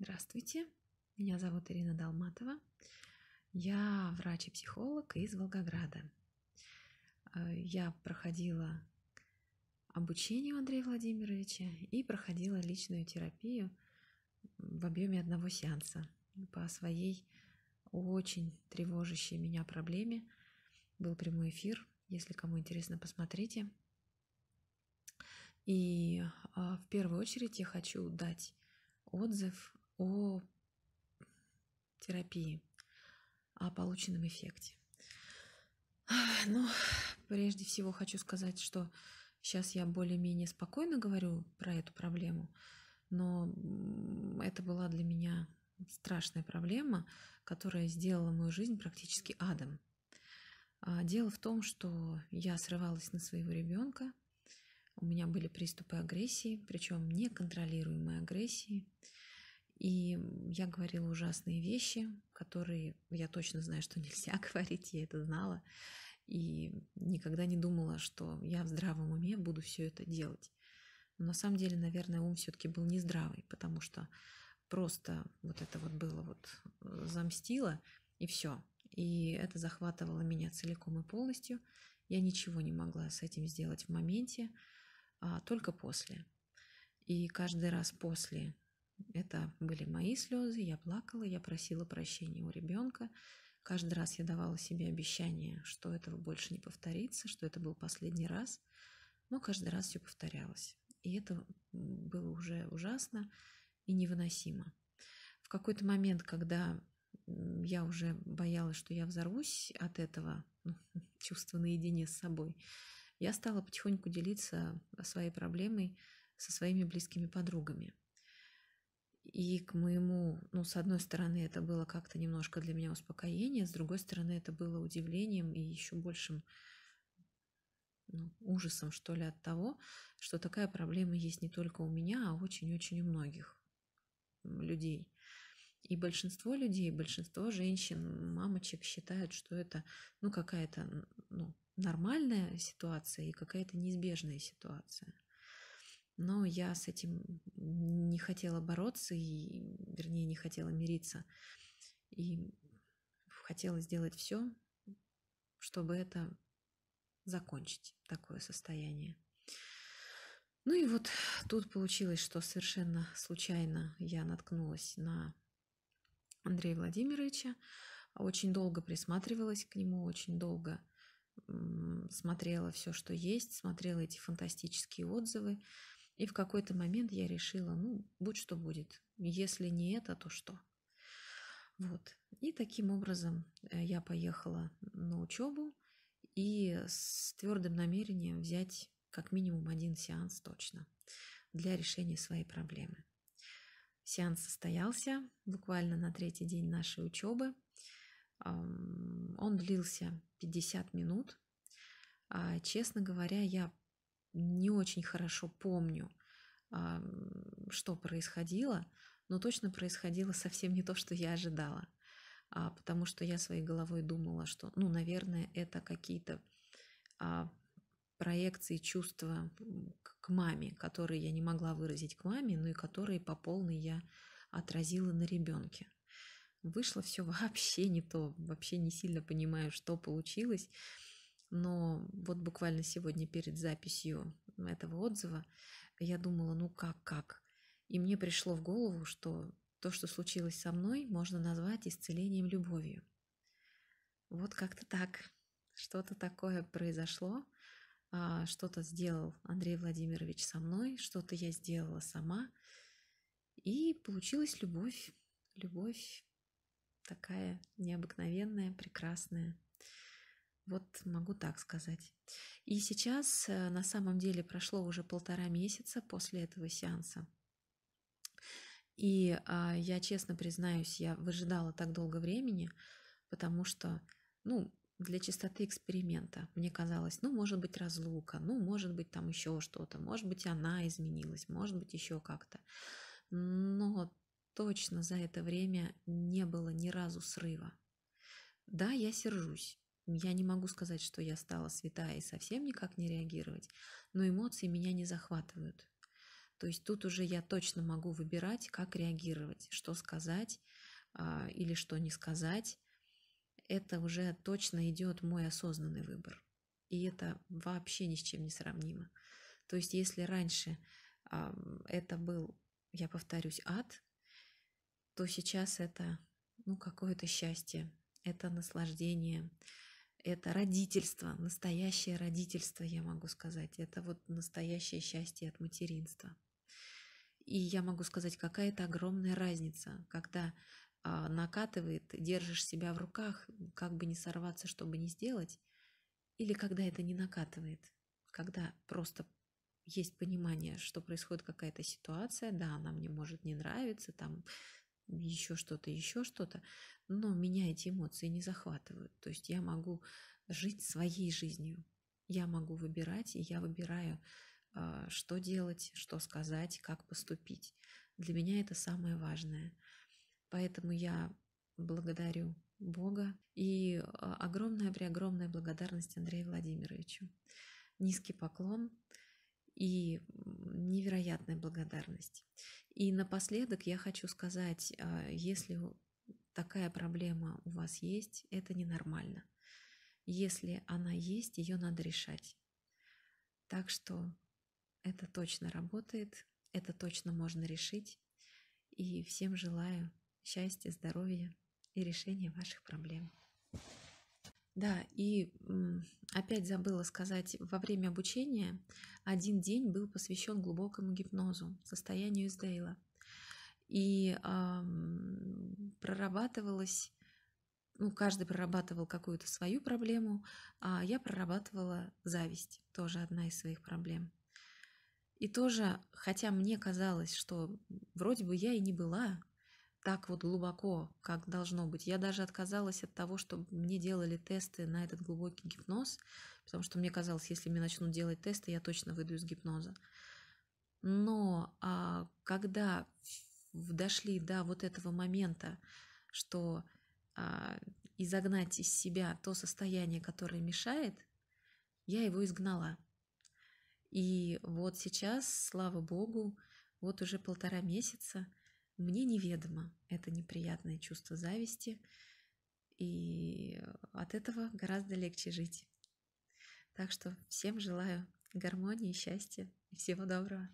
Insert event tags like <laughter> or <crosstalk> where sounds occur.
Здравствуйте, меня зовут Ирина Долматова. Я врач и психолог из Волгограда. Э, я проходила обучение у Андрея Владимировича и проходила личную терапию в объеме одного сеанса по своей очень тревожащей меня проблеме. Был прямой эфир, если кому интересно, посмотрите. И а, в первую очередь я хочу дать отзыв о терапии, о полученном эффекте. Но ну, прежде всего хочу сказать, что сейчас я более-менее спокойно говорю про эту проблему, но это была для меня страшная проблема, которая сделала мою жизнь практически адом. А, дело в том, что я срывалась на своего ребенка, у меня были приступы агрессии, причем неконтролируемой агрессии и я говорила ужасные вещи, которые я точно знаю, что <laughs> нельзя говорить, я это знала. И никогда не думала, что я в здравом уме буду все это делать. Но на самом деле, наверное, ум все-таки был нездравый, потому что просто вот это вот было вот э, замстило, и все. И это захватывало меня целиком и полностью. Я ничего не могла с этим сделать в моменте, а только после. И каждый раз после это были мои слезы, я плакала, я просила прощения у ребенка. Каждый раз я давала себе обещание, что этого больше не повторится, что это был последний раз. Но каждый раз все повторялось. И это было уже ужасно и невыносимо. В какой-то момент, когда я уже боялась, что я взорвусь от этого ну, <laughs> чувства наедине с собой, я стала потихоньку делиться своей проблемой со своими близкими подругами. И к моему, ну, с одной стороны, это было как-то немножко для меня успокоение, с другой стороны, это было удивлением и еще большим ну, ужасом, что ли, от того, что такая проблема есть не только у меня, а очень-очень у многих людей. И большинство людей, большинство женщин, мамочек считают, что это ну, какая-то ну, нормальная ситуация и какая-то неизбежная ситуация. Но я с этим не хотела бороться, и, вернее, не хотела мириться. И хотела сделать все, чтобы это закончить, такое состояние. Ну и вот тут получилось, что совершенно случайно я наткнулась на Андрея Владимировича, очень долго присматривалась к нему, очень долго смотрела все, что есть, смотрела эти фантастические отзывы, и в какой-то момент я решила, ну, будь что будет. Если не это, то что? Вот. И таким образом э, я поехала на учебу и с твердым намерением взять как минимум один сеанс точно для решения своей проблемы. Сеанс состоялся буквально на третий день нашей учебы. Он длился 50 минут. А, честно говоря, я не очень хорошо помню, а, что происходило, но точно происходило совсем не то, что я ожидала. А, потому что я своей головой думала, что, ну, наверное, это какие-то а, проекции чувства к маме, которые я не могла выразить к маме, но и которые по полной я отразила на ребенке. Вышло все <laughs> вообще не то, вообще не сильно понимаю, что получилось но вот буквально сегодня перед записью этого отзыва я думала, ну как, как. И мне пришло в голову, что то, что случилось со мной, можно назвать исцелением любовью. Вот как-то так. Что-то такое произошло, а, что-то сделал Андрей Владимирович со мной, что-то я сделала сама. И получилась любовь. Любовь такая необыкновенная, прекрасная. Вот могу так сказать. И сейчас э, на самом деле прошло уже полтора месяца после этого сеанса. И а, я честно признаюсь, я выжидала так долго времени, потому что, ну, для чистоты эксперимента мне казалось, ну, может быть, разлука, ну, может быть, там еще что-то, может быть, она изменилась, может быть, еще как-то. Но точно за это время не было ни разу срыва. Да, я сержусь, я не могу сказать, что я стала святая и совсем никак не реагировать, но эмоции меня не захватывают. То есть тут уже я точно могу выбирать, как реагировать, что сказать а, или что не сказать. Это уже точно идет мой осознанный выбор. И это вообще ни с чем не сравнимо. То есть если раньше а, это был, я повторюсь, ад, то сейчас это ну, какое-то счастье, это наслаждение, это родительство, настоящее родительство, я могу сказать. Это вот настоящее счастье от материнства. И я могу сказать, какая это огромная разница, когда а, накатывает, держишь себя в руках, как бы не сорваться, чтобы не сделать, или когда это не накатывает, когда просто есть понимание, что происходит какая-то ситуация, да, она мне может не нравиться, там еще что-то, еще что-то, но меня эти эмоции не захватывают. То есть я могу жить своей жизнью, я могу выбирать, и я выбираю, а, что делать, что сказать, как поступить. Для меня это самое важное. Поэтому я благодарю Бога и а, огромная-преогромная благодарность Андрею Владимировичу. Низкий поклон и невероятная благодарность. И напоследок я хочу сказать, а, если такая проблема у вас есть, это ненормально. Если она есть, ее надо решать. Так что это точно работает, это точно можно решить. И всем желаю счастья, здоровья и решения ваших проблем. Да, и опять забыла сказать, во время обучения один день был посвящен глубокому гипнозу, состоянию Издейла. И э, прорабатывалось, ну, каждый прорабатывал какую-то свою проблему, а я прорабатывала зависть, тоже одна из своих проблем. И тоже, хотя мне казалось, что вроде бы я и не была так вот глубоко, как должно быть. Я даже отказалась от того, чтобы мне делали тесты на этот глубокий гипноз, потому что мне казалось, если мне начнут делать тесты, я точно выйду из гипноза. Но а, когда дошли до вот этого момента, что а, изогнать из себя то состояние, которое мешает, я его изгнала. И вот сейчас, слава богу, вот уже полтора месяца – мне неведомо это неприятное чувство зависти, и от этого гораздо легче жить. Так что всем желаю гармонии, счастья и всего доброго.